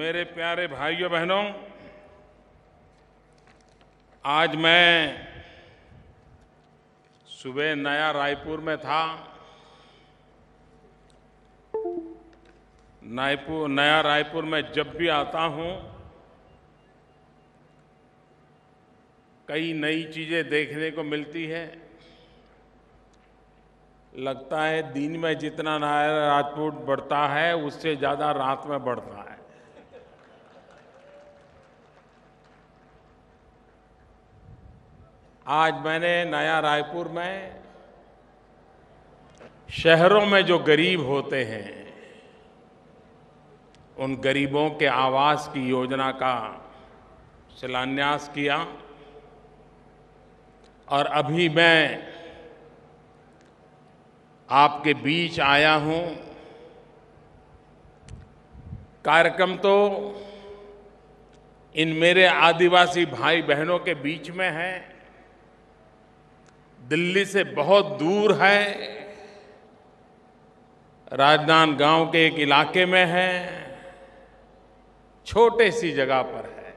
मेरे प्यारे भाइयों बहनों आज मैं सुबह नया रायपुर में था नायपुर नया रायपुर में जब भी आता हूं कई नई चीज़ें देखने को मिलती है लगता है दिन में जितना नया राजपूत बढ़ता है उससे ज़्यादा रात में बढ़ता है आज मैंने नया रायपुर में शहरों में जो गरीब होते हैं उन गरीबों के आवास की योजना का शिलान्यास किया और अभी मैं आपके बीच आया हूं कार्यक्रम तो इन मेरे आदिवासी भाई बहनों के बीच में है दिल्ली से बहुत दूर है राजदान गांव के एक इलाके में है छोटे सी जगह पर है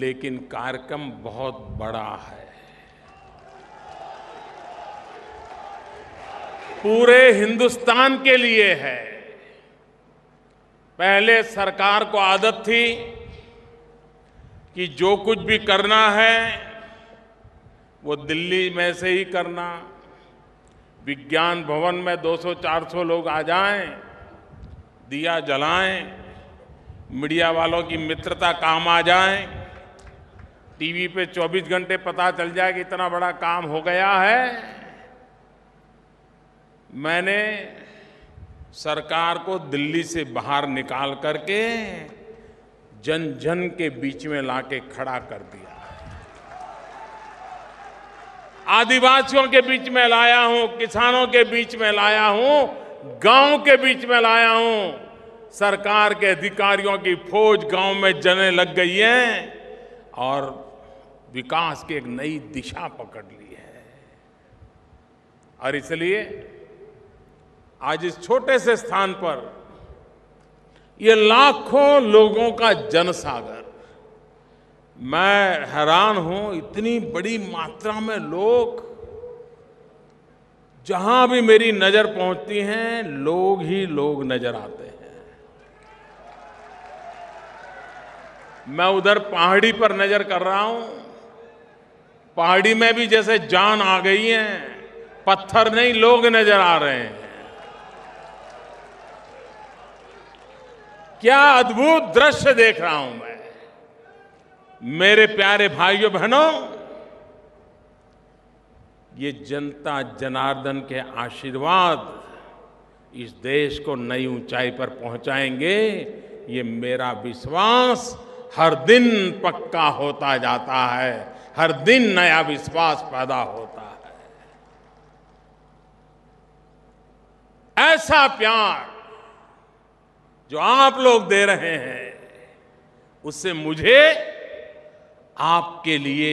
लेकिन कार्यक्रम बहुत बड़ा है पूरे हिंदुस्तान के लिए है पहले सरकार को आदत थी कि जो कुछ भी करना है वो दिल्ली में से ही करना विज्ञान भवन में 200-400 लोग आ जाएं, दिया जलाएं, मीडिया वालों की मित्रता काम आ जाए टीवी पे 24 घंटे पता चल जाए कि इतना बड़ा काम हो गया है मैंने सरकार को दिल्ली से बाहर निकाल करके जन जन के बीच में लाके खड़ा कर दिया आदिवासियों के बीच में लाया हूं किसानों के बीच में लाया हूं गांव के बीच में लाया हूं सरकार के अधिकारियों की फौज गांव में जने लग गई है और विकास की एक नई दिशा पकड़ ली है और इसलिए आज इस छोटे से स्थान पर ये लाखों लोगों का जनसागर मैं हैरान हूं इतनी बड़ी मात्रा में लोग जहां भी मेरी नजर पहुंचती है लोग ही लोग नजर आते हैं मैं उधर पहाड़ी पर नजर कर रहा हूं पहाड़ी में भी जैसे जान आ गई है पत्थर नहीं लोग नजर आ रहे हैं क्या अद्भुत दृश्य देख रहा हूं मैं मेरे प्यारे भाइयों बहनों ये जनता जनार्दन के आशीर्वाद इस देश को नई ऊंचाई पर पहुंचाएंगे ये मेरा विश्वास हर दिन पक्का होता जाता है हर दिन नया विश्वास पैदा होता है ऐसा प्यार जो आप लोग दे रहे हैं उससे मुझे आपके लिए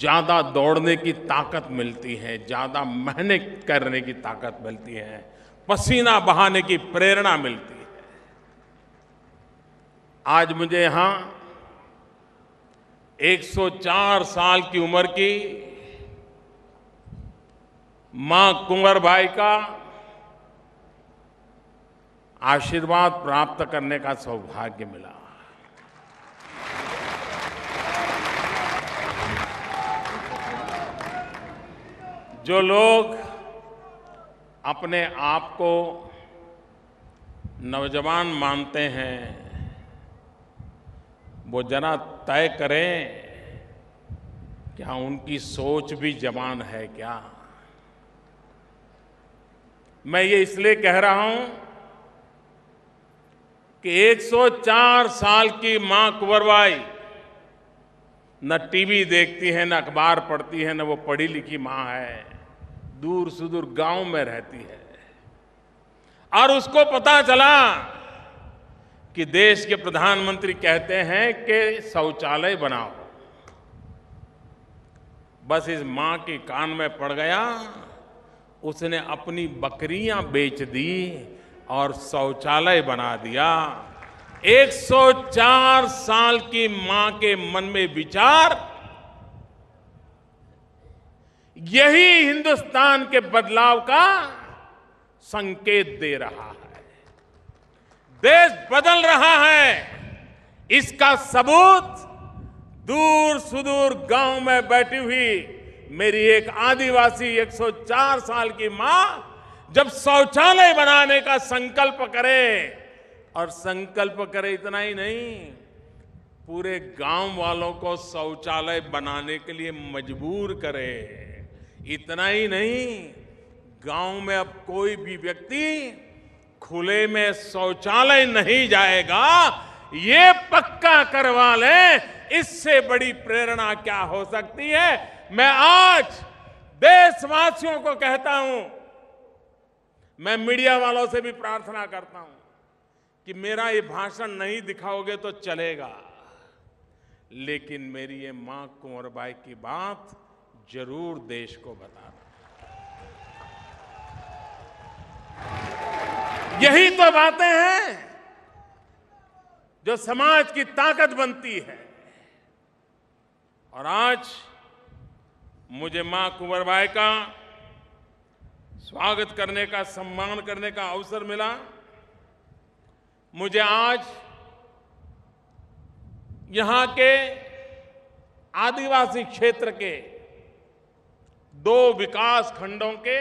ज़्यादा दौड़ने की ताकत मिलती है ज़्यादा मेहनत करने की ताकत मिलती है पसीना बहाने की प्रेरणा मिलती है आज मुझे यहाँ 104 साल की उम्र की मां कुंवर भाई का आशीर्वाद प्राप्त करने का सौभाग्य मिला जो लोग अपने आप को नौजवान मानते हैं वो जरा तय करें क्या उनकी सोच भी जवान है क्या मैं ये इसलिए कह रहा हूं कि 104 साल की मां कुंवरबाई न टीवी देखती है न अखबार पढ़ती है न वो पढ़ी लिखी मां है दूर सुदूर गांव में रहती है और उसको पता चला कि देश के प्रधानमंत्री कहते हैं कि शौचालय बनाओ बस इस मां के कान में पड़ गया उसने अपनी बकरियां बेच दी और शौचालय बना दिया 104 साल की मां के मन में विचार यही हिंदुस्तान के बदलाव का संकेत दे रहा है देश बदल रहा है इसका सबूत दूर सुदूर गांव में बैठी हुई मेरी एक आदिवासी 104 साल की मां जब शौचालय बनाने का संकल्प करे और संकल्प करे इतना ही नहीं पूरे गांव वालों को शौचालय बनाने के लिए मजबूर करे इतना ही नहीं गांव में अब कोई भी व्यक्ति खुले में शौचालय नहीं जाएगा ये पक्का करवा लें इससे बड़ी प्रेरणा क्या हो सकती है मैं आज देशवासियों को कहता हूं मैं मीडिया वालों से भी प्रार्थना करता हूं कि मेरा ये भाषण नहीं दिखाओगे तो चलेगा लेकिन मेरी ये मां कुंवर बाई की बात जरूर देश को बताना यही तो बातें हैं जो समाज की ताकत बनती है और आज मुझे मां कुंवरबाई का स्वागत करने का सम्मान करने का अवसर मिला मुझे आज यहां के आदिवासी क्षेत्र के दो विकास खंडों के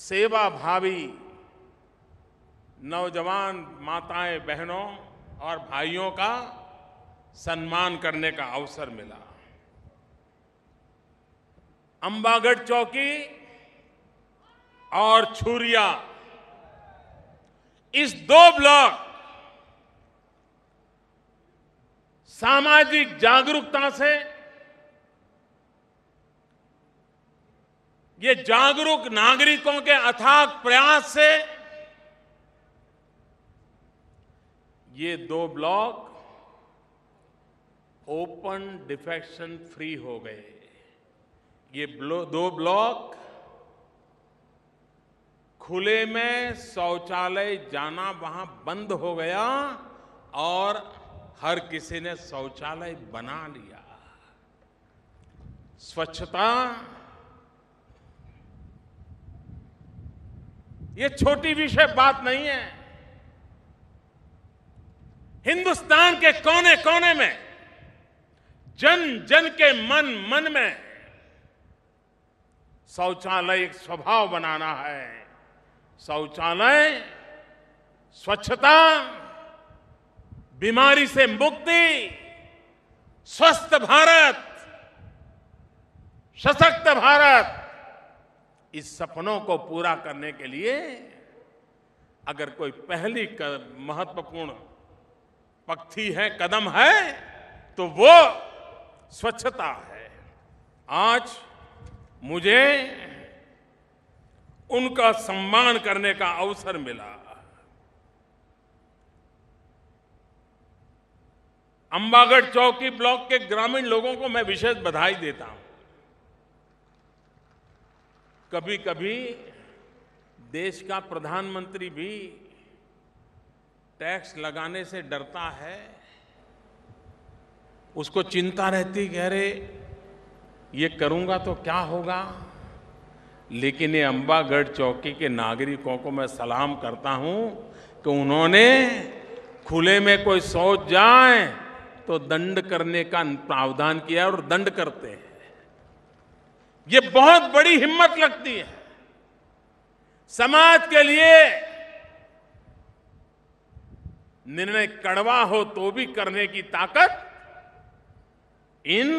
सेवाभावी नौजवान माताएं बहनों और भाइयों का सम्मान करने का अवसर मिला अंबागढ़ चौकी और छुरिया इस दो ब्लॉक सामाजिक जागरूकता से ये जागरूक नागरिकों के अथाक प्रयास से ये दो ब्लॉक ओपन डिफेक्शन फ्री हो गए ये दो ब्लॉक खुले में शौचालय जाना वहां बंद हो गया और हर किसी ने शौचालय बना लिया स्वच्छता ये छोटी विषय बात नहीं है हिंदुस्तान के कोने कोने में जन जन के मन मन में शौचालय एक स्वभाव बनाना है शौचालय स्वच्छता बीमारी से मुक्ति स्वस्थ भारत सशक्त भारत इस सपनों को पूरा करने के लिए अगर कोई पहली महत्वपूर्ण पक्षी है कदम है तो वो स्वच्छता है आज मुझे उनका सम्मान करने का अवसर मिला अंबागढ़ चौकी ब्लॉक के ग्रामीण लोगों को मैं विशेष बधाई देता हूं कभी कभी देश का प्रधानमंत्री भी टैक्स लगाने से डरता है उसको चिंता रहती कह रहे ये करूंगा तो क्या होगा लेकिन ये अम्बागढ़ चौकी के नागरिकों को मैं सलाम करता हूं कि उन्होंने खुले में कोई सोच जाए तो दंड करने का प्रावधान किया और दंड करते हैं ये बहुत बड़ी हिम्मत लगती है समाज के लिए निर्णय कड़वा हो तो भी करने की ताकत इन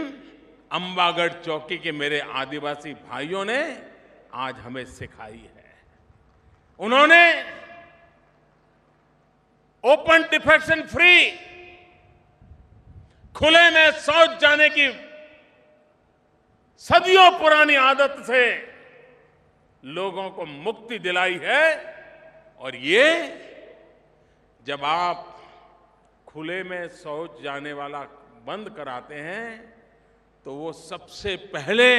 अंबागढ़ चौकी के मेरे आदिवासी भाइयों ने आज हमें सिखाई है उन्होंने ओपन डिफेक्शन फ्री खुले में शौच जाने की सदियों पुरानी आदत से लोगों को मुक्ति दिलाई है और ये जब आप खुले में शौच जाने वाला बंद कराते हैं तो वो सबसे पहले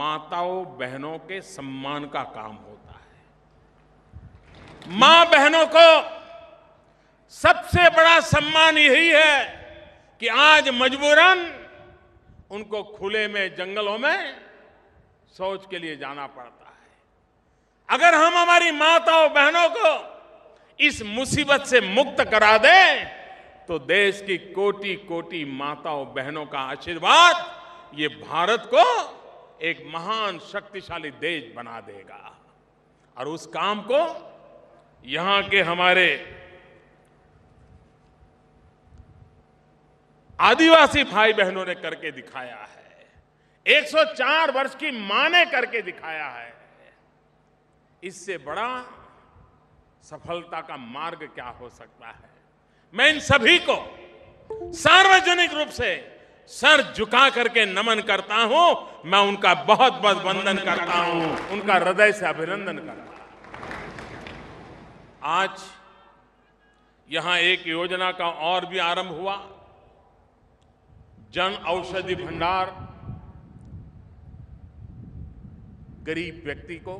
माताओं बहनों के सम्मान का काम होता है मां बहनों को सबसे बड़ा सम्मान यही है कि आज मजबूरन उनको खुले में जंगलों में शौच के लिए जाना पड़ता है अगर हम हमारी माताओं बहनों को इस मुसीबत से मुक्त करा दें तो देश की कोटि कोटि माताओं बहनों का आशीर्वाद ये भारत को एक महान शक्तिशाली देश बना देगा और उस काम को यहां के हमारे आदिवासी भाई बहनों ने करके दिखाया है 104 वर्ष की मां ने करके दिखाया है इससे बड़ा सफलता का मार्ग क्या हो सकता है मैं इन सभी को सार्वजनिक रूप से सर झुका करके नमन करता हूं मैं उनका बहुत बहुत वंदन करता हूं उनका हृदय से अभिनंदन करता हूं आज यहां एक योजना का और भी आरंभ हुआ जन औषधि भंडार गरीब व्यक्ति को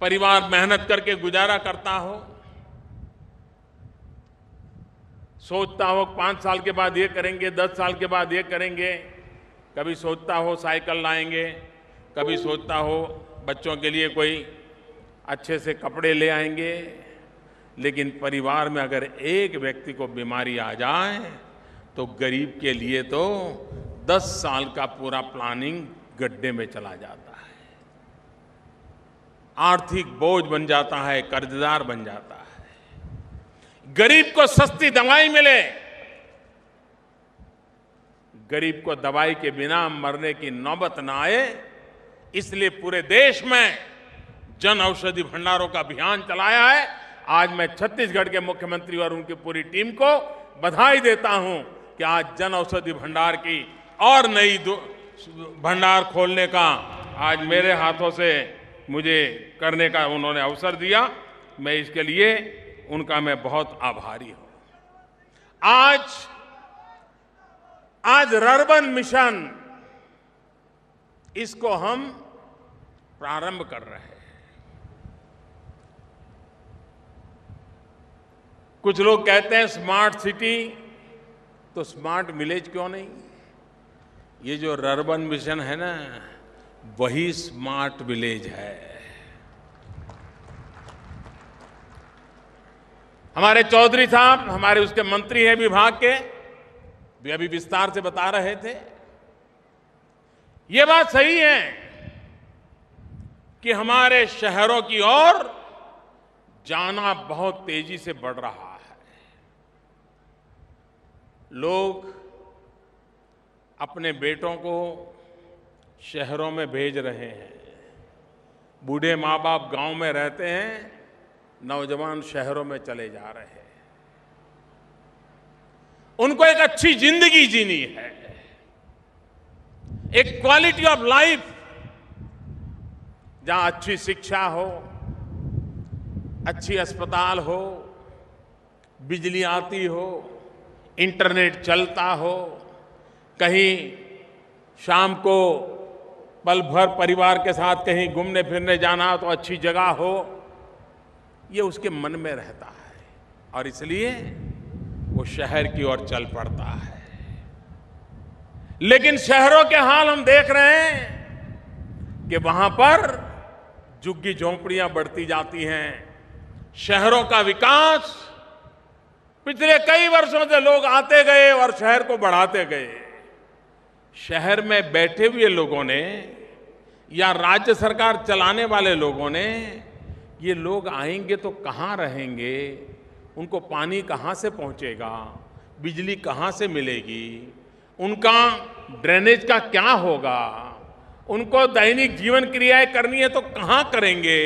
परिवार मेहनत करके गुजारा करता हो सोचता हो पांच साल के बाद ये करेंगे दस साल के बाद ये करेंगे कभी सोचता हो साइकिल लाएंगे कभी सोचता हो बच्चों के लिए कोई अच्छे से कपड़े ले आएंगे लेकिन परिवार में अगर एक व्यक्ति को बीमारी आ जाए तो गरीब के लिए तो 10 साल का पूरा प्लानिंग गड्ढे में चला जाता है आर्थिक बोझ बन जाता है कर्जदार बन जाता है गरीब को सस्ती दवाई मिले गरीब को दवाई के बिना मरने की नौबत ना आए इसलिए पूरे देश में जन औषधि भंडारों का अभियान चलाया है आज मैं छत्तीसगढ़ के मुख्यमंत्री और उनकी पूरी टीम को बधाई देता हूं कि आज जन औषधि भंडार की और नई भंडार खोलने का आज मेरे हाथों से मुझे करने का उन्होंने अवसर दिया मैं इसके लिए उनका मैं बहुत आभारी हूं आज आज रर्बन मिशन इसको हम प्रारंभ कर रहे हैं कुछ लोग कहते हैं स्मार्ट सिटी तो स्मार्ट विलेज क्यों नहीं ये जो रर्बन मिशन है ना वही स्मार्ट विलेज है हमारे चौधरी साहब हमारे उसके मंत्री हैं विभाग के वे अभी विस्तार से बता रहे थे ये बात सही है कि हमारे शहरों की ओर जाना बहुत तेजी से बढ़ रहा है लोग अपने बेटों को शहरों में भेज रहे हैं बूढ़े माँ बाप गांव में रहते हैं नौजवान शहरों में चले जा रहे हैं उनको एक अच्छी जिंदगी जीनी है एक क्वालिटी ऑफ लाइफ जहां अच्छी शिक्षा हो अच्छी अस्पताल हो बिजली आती हो इंटरनेट चलता हो कहीं शाम को पल भर परिवार के साथ कहीं घूमने फिरने जाना तो अच्छी जगह हो ये उसके मन में रहता है और इसलिए वो शहर की ओर चल पड़ता है लेकिन शहरों के हाल हम देख रहे हैं कि वहां पर झुग्गी झोंपड़ियां बढ़ती जाती हैं शहरों का विकास पिछले कई वर्षों से लोग आते गए और शहर को बढ़ाते गए शहर में बैठे हुए लोगों ने या राज्य सरकार चलाने वाले लोगों ने ये लोग आएंगे तो कहाँ रहेंगे उनको पानी कहाँ से पहुँचेगा बिजली कहाँ से मिलेगी उनका ड्रेनेज का क्या होगा उनको दैनिक जीवन क्रियाएं करनी है तो कहाँ करेंगे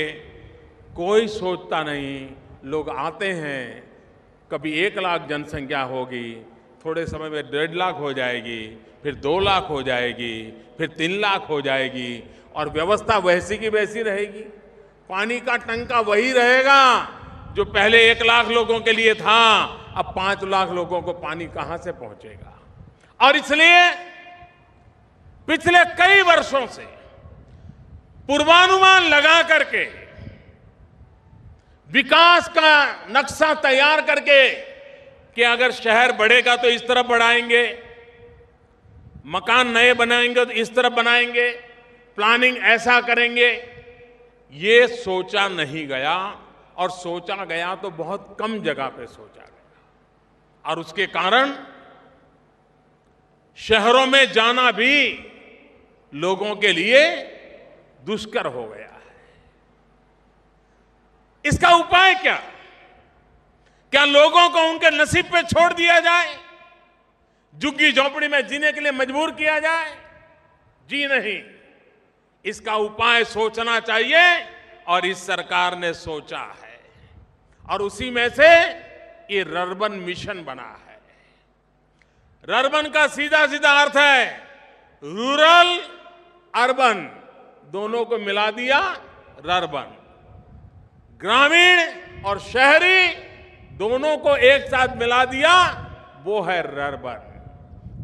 कोई सोचता नहीं लोग आते हैं कभी एक लाख जनसंख्या होगी थोड़े समय में डेढ़ लाख हो जाएगी फिर दो लाख हो जाएगी फिर तीन लाख हो जाएगी और व्यवस्था वैसी की वैसी रहेगी पानी का टंका वही रहेगा जो पहले एक लाख लोगों के लिए था अब पांच लाख लोगों को पानी कहां से पहुंचेगा और इसलिए पिछले कई वर्षों से पूर्वानुमान लगा करके विकास का नक्शा तैयार करके कि अगर शहर बढ़ेगा तो इस तरफ बढ़ाएंगे मकान नए बनाएंगे तो इस तरफ बनाएंगे प्लानिंग ऐसा करेंगे ये सोचा नहीं गया और सोचा गया तो बहुत कम जगह पे सोचा गया और उसके कारण शहरों में जाना भी लोगों के लिए दुष्कर हो गया इसका उपाय क्या क्या लोगों को उनके नसीब पे छोड़ दिया जाए झुग्गी झोपड़ी में जीने के लिए मजबूर किया जाए जी नहीं इसका उपाय सोचना चाहिए और इस सरकार ने सोचा है और उसी में से ये रर्बन मिशन बना है रर्बन का सीधा सीधा अर्थ है रूरल अर्बन दोनों को मिला दिया रर्बन ग्रामीण और शहरी दोनों को एक साथ मिला दिया वो है रर्बन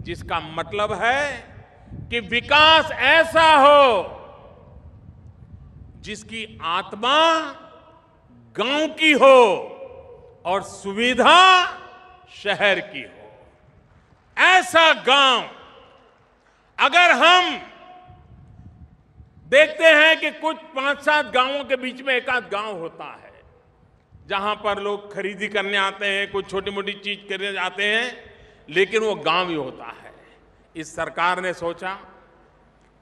जिसका मतलब है कि विकास ऐसा हो जिसकी आत्मा गांव की हो और सुविधा शहर की हो ऐसा गांव अगर हम देखते हैं कि कुछ पांच सात गांवों के बीच में एक आध गांव होता है जहां पर लोग खरीदी करने आते हैं कुछ छोटी मोटी चीज करने जाते हैं लेकिन वो गांव ही होता है इस सरकार ने सोचा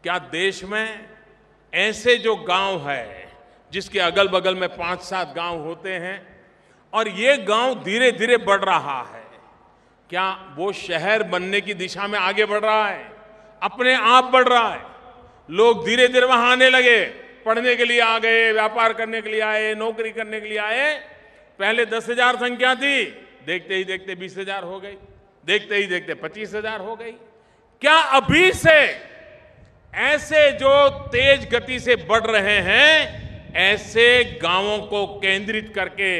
क्या देश में ऐसे जो गांव है जिसके अगल बगल में पांच सात गांव होते हैं और ये गांव धीरे धीरे बढ़ रहा है क्या वो शहर बनने की दिशा में आगे बढ़ रहा है अपने आप बढ़ रहा है लोग धीरे धीरे वहां आने लगे पढ़ने के लिए आ गए व्यापार करने के लिए आए नौकरी करने के लिए आए पहले दस हजार संख्या थी देखते ही देखते बीस हजार हो गई देखते ही देखते पच्चीस हजार हो गई क्या अभी से ऐसे जो तेज गति से बढ़ रहे हैं ऐसे गांवों को केंद्रित करके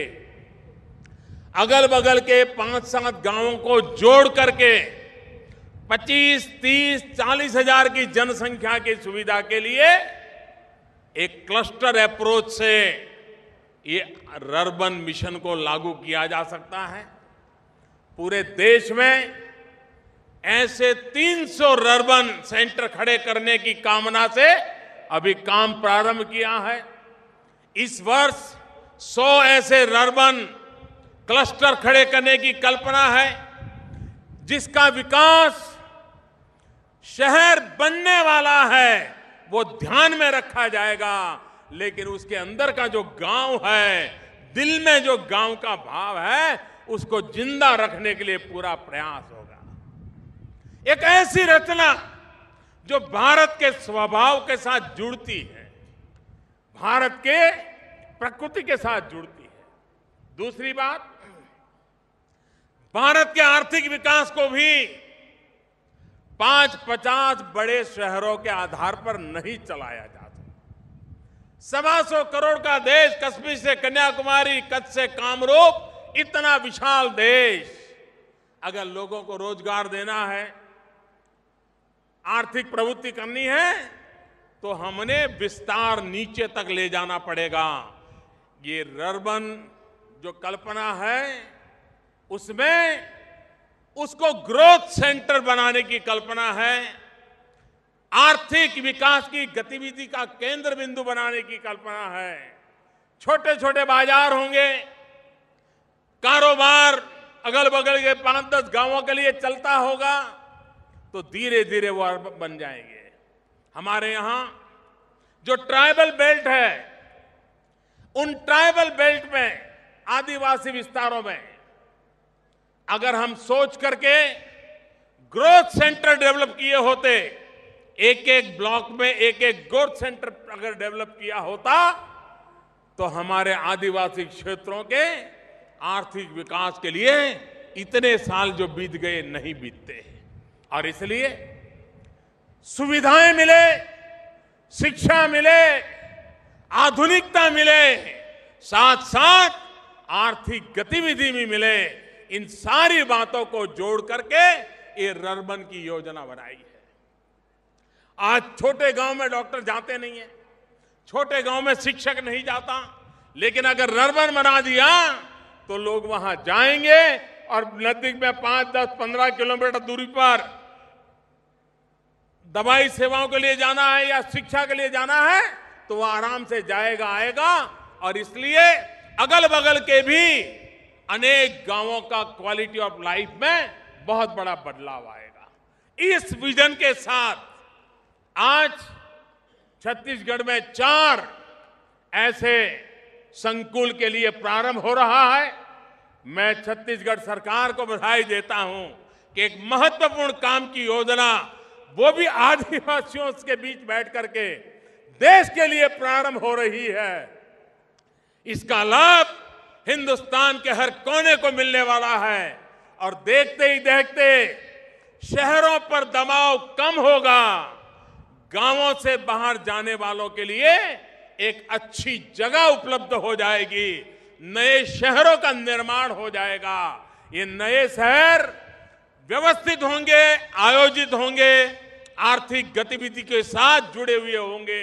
अगल बगल के पांच सात गांवों को जोड़ करके पच्चीस तीस चालीस हजार की जनसंख्या की सुविधा के लिए एक क्लस्टर अप्रोच से ये रर्बन मिशन को लागू किया जा सकता है पूरे देश में ऐसे 300 रर्बन सेंटर खड़े करने की कामना से अभी काम प्रारंभ किया है इस वर्ष 100 ऐसे रर्बन क्लस्टर खड़े करने की कल्पना है जिसका विकास शहर बनने वाला है वो ध्यान में रखा जाएगा लेकिन उसके अंदर का जो गांव है दिल में जो गांव का भाव है उसको जिंदा रखने के लिए पूरा प्रयास होगा एक ऐसी रचना जो भारत के स्वभाव के साथ जुड़ती है भारत के प्रकृति के साथ जुड़ती है दूसरी बात भारत के आर्थिक विकास को भी पांच पचास बड़े शहरों के आधार पर नहीं चलाया जा सकता सवा सौ करोड़ का देश कश्मीर से कन्याकुमारी कच्छ से कामरूप इतना विशाल देश अगर लोगों को रोजगार देना है आर्थिक प्रवृत्ति करनी है तो हमने विस्तार नीचे तक ले जाना पड़ेगा ये रर्बन जो कल्पना है उसमें उसको ग्रोथ सेंटर बनाने की कल्पना है आर्थिक विकास की गतिविधि का केंद्र बिंदु बनाने की कल्पना है छोटे छोटे बाजार होंगे कारोबार अगल बगल के पांच दस गांवों के लिए चलता होगा तो धीरे धीरे वो बन जाएंगे हमारे यहां जो ट्राइबल बेल्ट है उन ट्राइबल बेल्ट में आदिवासी विस्तारों में अगर हम सोच करके ग्रोथ सेंटर डेवलप किए होते एक एक ब्लॉक में एक एक ग्रोथ सेंटर अगर डेवलप किया होता तो हमारे आदिवासी क्षेत्रों के आर्थिक विकास के लिए इतने साल जो बीत गए नहीं बीतते और इसलिए सुविधाएं मिले शिक्षा मिले आधुनिकता मिले साथ साथ आर्थिक गतिविधि भी मिले इन सारी बातों को जोड़ करके ये रर्बन की योजना बनाई है आज छोटे गांव में डॉक्टर जाते नहीं है छोटे गांव में शिक्षक नहीं जाता लेकिन अगर रर्बन बना दिया तो लोग वहां जाएंगे और नजदीक में पांच दस पंद्रह किलोमीटर दूरी पर दवाई सेवाओं के लिए जाना है या शिक्षा के लिए जाना है तो वह आराम से जाएगा आएगा और इसलिए अगल बगल के भी अनेक गांवों का क्वालिटी ऑफ लाइफ में बहुत बड़ा बदलाव आएगा इस विजन के साथ आज छत्तीसगढ़ में चार ऐसे संकुल के लिए प्रारंभ हो रहा है मैं छत्तीसगढ़ सरकार को बधाई देता हूं कि एक महत्वपूर्ण काम की योजना वो भी आदिवासियों के बीच बैठ करके देश के लिए प्रारंभ हो रही है इसका लाभ हिंदुस्तान के हर कोने को मिलने वाला है और देखते ही देखते शहरों पर दबाव कम होगा गांवों से बाहर जाने वालों के लिए एक अच्छी जगह उपलब्ध हो जाएगी नए शहरों का निर्माण हो जाएगा ये नए शहर व्यवस्थित होंगे आयोजित होंगे आर्थिक गतिविधि के साथ जुड़े हुए होंगे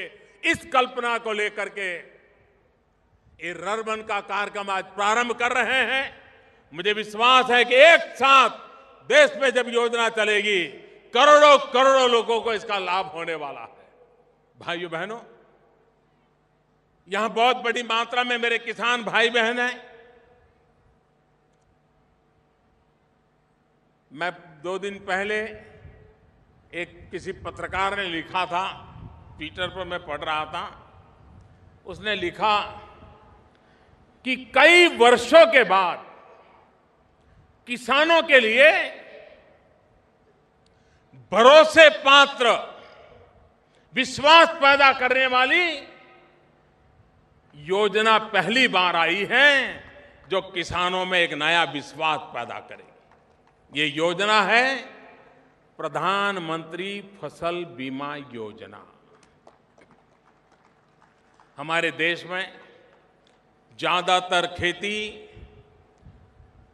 इस कल्पना को लेकर के ये रर्बन का कार्यक्रम आज प्रारंभ कर रहे हैं मुझे विश्वास है कि एक साथ देश में जब योजना चलेगी करोड़ों करोड़ों लोगों को इसका लाभ होने वाला है भाइयों बहनों यहां बहुत बड़ी मात्रा में मेरे किसान भाई बहन हैं मैं दो दिन पहले एक किसी पत्रकार ने लिखा था ट्विटर पर मैं पढ़ रहा था उसने लिखा कि कई वर्षों के बाद किसानों के लिए भरोसे पात्र विश्वास पैदा करने वाली योजना पहली बार आई है जो किसानों में एक नया विश्वास पैदा करेगी ये योजना है प्रधानमंत्री फसल बीमा योजना हमारे देश में ज़्यादातर खेती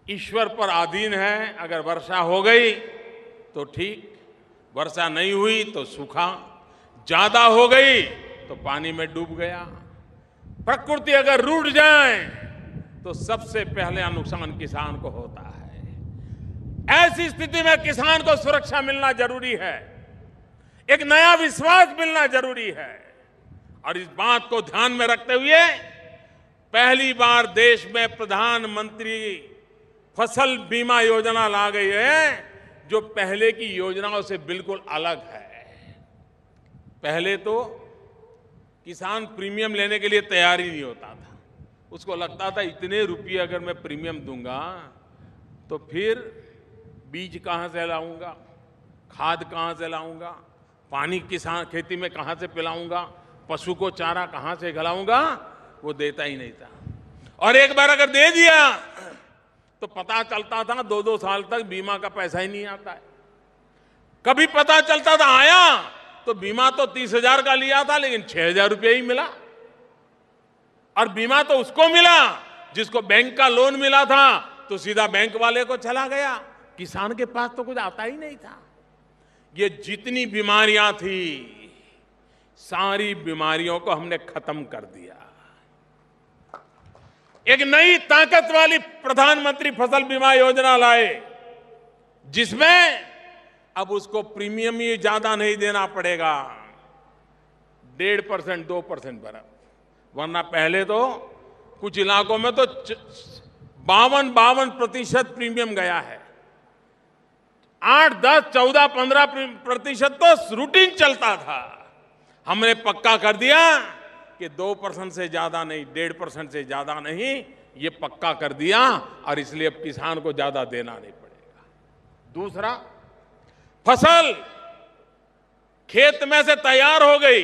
ईश्वर पर आधीन है अगर वर्षा हो गई तो ठीक वर्षा नहीं हुई तो सूखा ज़्यादा हो गई तो पानी में डूब गया प्रकृति अगर रूट जाए तो सबसे पहले नुकसान किसान को होता है ऐसी स्थिति में किसान को सुरक्षा मिलना जरूरी है एक नया विश्वास मिलना जरूरी है और इस बात को ध्यान में रखते हुए पहली बार देश में प्रधानमंत्री फसल बीमा योजना ला गई है जो पहले की योजनाओं से बिल्कुल अलग है पहले तो किसान प्रीमियम लेने के लिए तैयार ही नहीं होता था उसको लगता था इतने रुपये अगर मैं प्रीमियम दूंगा तो फिर बीज कहाँ से लाऊंगा खाद कहाँ से लाऊंगा पानी किसान खेती में कहाँ से पिलाऊंगा पशु को चारा कहाँ से खिलाऊंगा वो देता ही नहीं था और एक बार अगर दे दिया तो पता चलता था दो दो साल तक बीमा का पैसा ही नहीं आता है कभी पता चलता था आया तो बीमा तो तीस हजार का लिया था लेकिन छह हजार रुपये ही मिला और बीमा तो उसको मिला जिसको बैंक का लोन मिला था तो सीधा बैंक वाले को चला गया किसान के पास तो कुछ आता ही नहीं था ये जितनी बीमारियां थी सारी बीमारियों को हमने खत्म कर दिया एक नई ताकत वाली प्रधानमंत्री फसल बीमा योजना लाए जिसमें अब उसको प्रीमियम ही ज्यादा नहीं देना पड़ेगा डेढ़ परसेंट दो परसेंट पर वरना पहले तो कुछ इलाकों में तो बावन बावन प्रतिशत प्रीमियम गया है आठ दस चौदह पंद्रह प्रतिशत तो रूटीन चलता था हमने पक्का कर दिया कि दो परसेंट से ज़्यादा नहीं डेढ़ परसेंट से ज़्यादा नहीं ये पक्का कर दिया और इसलिए अब किसान को ज़्यादा देना नहीं पड़ेगा दूसरा फसल खेत में से तैयार हो गई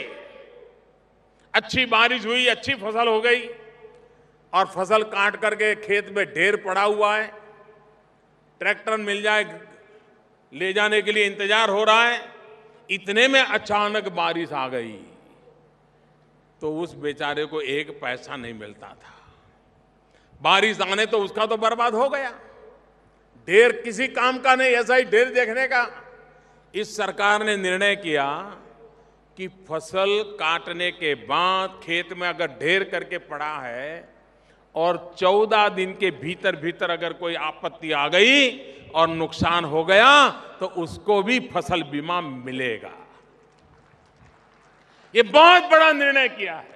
अच्छी बारिश हुई अच्छी फसल हो गई और फसल काट करके खेत में ढेर पड़ा हुआ है ट्रैक्टर मिल जाए ले जाने के लिए इंतजार हो रहा है इतने में अचानक बारिश आ गई तो उस बेचारे को एक पैसा नहीं मिलता था बारिश आने तो उसका तो बर्बाद हो गया ढेर किसी काम का नहीं ऐसा ही ढेर देखने का इस सरकार ने निर्णय किया कि फसल काटने के बाद खेत में अगर ढेर करके पड़ा है और 14 दिन के भीतर भीतर अगर कोई आपत्ति आ गई और नुकसान हो गया तो उसको भी फसल बीमा मिलेगा ये बहुत बड़ा निर्णय किया है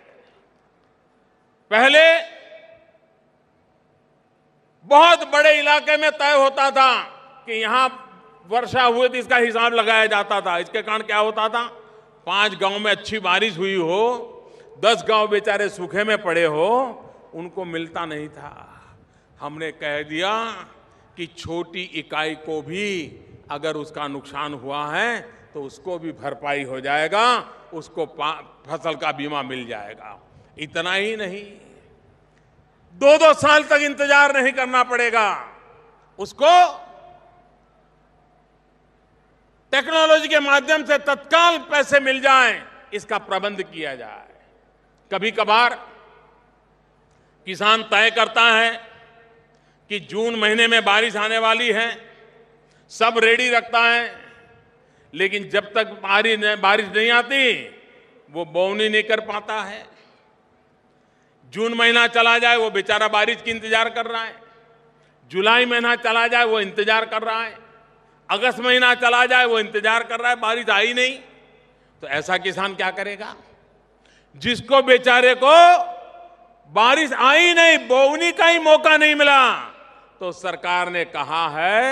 पहले बहुत बड़े इलाके में तय होता था कि यहां वर्षा हुए तो इसका हिसाब लगाया जाता था इसके कारण क्या होता था पांच गांव में अच्छी बारिश हुई हो दस गांव बेचारे सूखे में पड़े हो उनको मिलता नहीं था हमने कह दिया कि छोटी इकाई को भी अगर उसका नुकसान हुआ है तो उसको भी भरपाई हो जाएगा उसको फसल का बीमा मिल जाएगा इतना ही नहीं दो दो साल तक इंतजार नहीं करना पड़ेगा उसको टेक्नोलॉजी के माध्यम से तत्काल पैसे मिल जाएं इसका प्रबंध किया जाए कभी कभार किसान तय करता है कि जून महीने में बारिश आने वाली है सब रेडी रखता है लेकिन जब तक बारिश बारिश नहीं आती वो बोवनी नहीं कर पाता है जून महीना चला जाए वो बेचारा बारिश की इंतजार कर रहा है जुलाई महीना चला जाए वो इंतजार कर रहा है अगस्त महीना चला जाए वो इंतजार कर रहा है बारिश आई नहीं तो ऐसा किसान क्या करेगा जिसको बेचारे को बारिश आई नहीं बोवनी का ही मौका नहीं मिला तो सरकार ने कहा है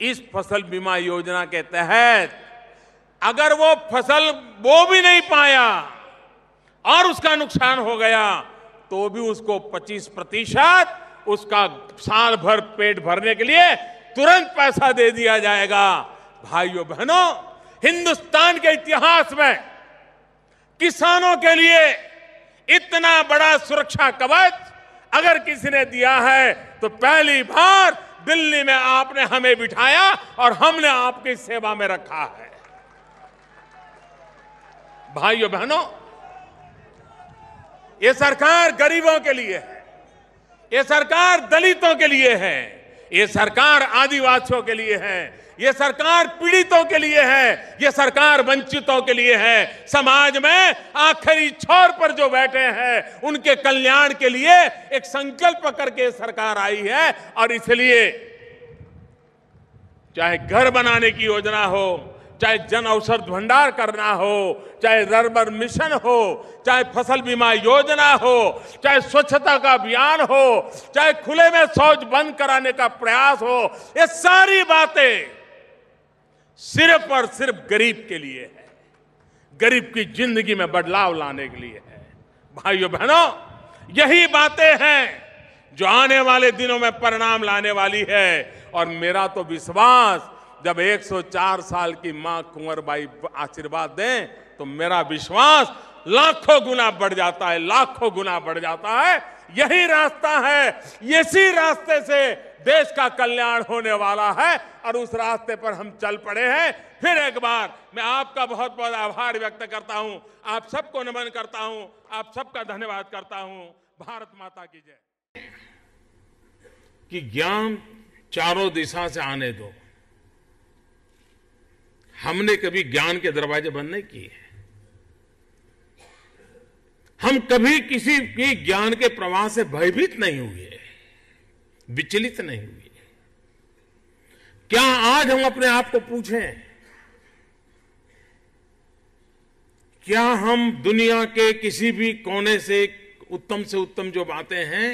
इस फसल बीमा योजना के तहत अगर वो फसल वो भी नहीं पाया और उसका नुकसान हो गया तो भी उसको 25 प्रतिशत उसका साल भर पेट भरने के लिए तुरंत पैसा दे दिया जाएगा भाइयों बहनों हिंदुस्तान के इतिहास में किसानों के लिए इतना बड़ा सुरक्षा कवच अगर किसी ने दिया है तो पहली बार दिल्ली में आपने हमें बिठाया और हमने आपकी सेवा में रखा है भाइयों बहनों ये सरकार गरीबों के लिए है ये सरकार दलितों के लिए है ये सरकार आदिवासियों के लिए है ये सरकार पीड़ितों के लिए है ये सरकार वंचितों के लिए है समाज में आखिरी छोर पर जो बैठे हैं उनके कल्याण के लिए एक संकल्प करके सरकार आई है और इसलिए चाहे घर बनाने की योजना हो चाहे जन औषध भंडार करना हो चाहे रर्बन मिशन हो चाहे फसल बीमा योजना हो चाहे स्वच्छता का अभियान हो चाहे खुले में शौच बंद कराने का प्रयास हो ये सारी बातें सिर्फ और सिर्फ गरीब के लिए है गरीब की जिंदगी में बदलाव लाने के लिए है भाइयों बहनों यही बातें हैं जो आने वाले दिनों में परिणाम लाने वाली है और मेरा तो विश्वास जब 104 साल की माँ कुंवरबाई आशीर्वाद दें तो मेरा विश्वास लाखों गुना बढ़ जाता है लाखों गुना बढ़ जाता है यही रास्ता है इसी रास्ते से देश का कल्याण होने वाला है और उस रास्ते पर हम चल पड़े हैं फिर एक बार मैं आपका बहुत बहुत आभार व्यक्त करता हूं आप सबको नमन करता हूं आप सबका धन्यवाद करता हूं भारत माता की जय कि ज्ञान चारों दिशा से आने दो हमने कभी ज्ञान के दरवाजे बंद नहीं किए हैं हम कभी किसी भी ज्ञान के प्रवाह से भयभीत नहीं हुए विचलित नहीं हुए क्या आज हम अपने आप को पूछें क्या हम दुनिया के किसी भी कोने से उत्तम से उत्तम जो बातें हैं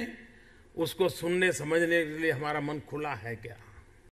उसको सुनने समझने के लिए हमारा मन खुला है क्या